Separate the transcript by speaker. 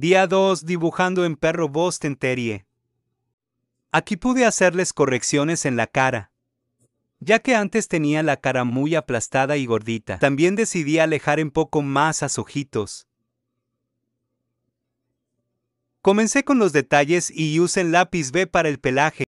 Speaker 1: Día 2. Dibujando en perro Boston Aquí pude hacerles correcciones en la cara. Ya que antes tenía la cara muy aplastada y gordita, también decidí alejar un poco más a sus ojitos. Comencé con los detalles y usé lápiz B para el pelaje.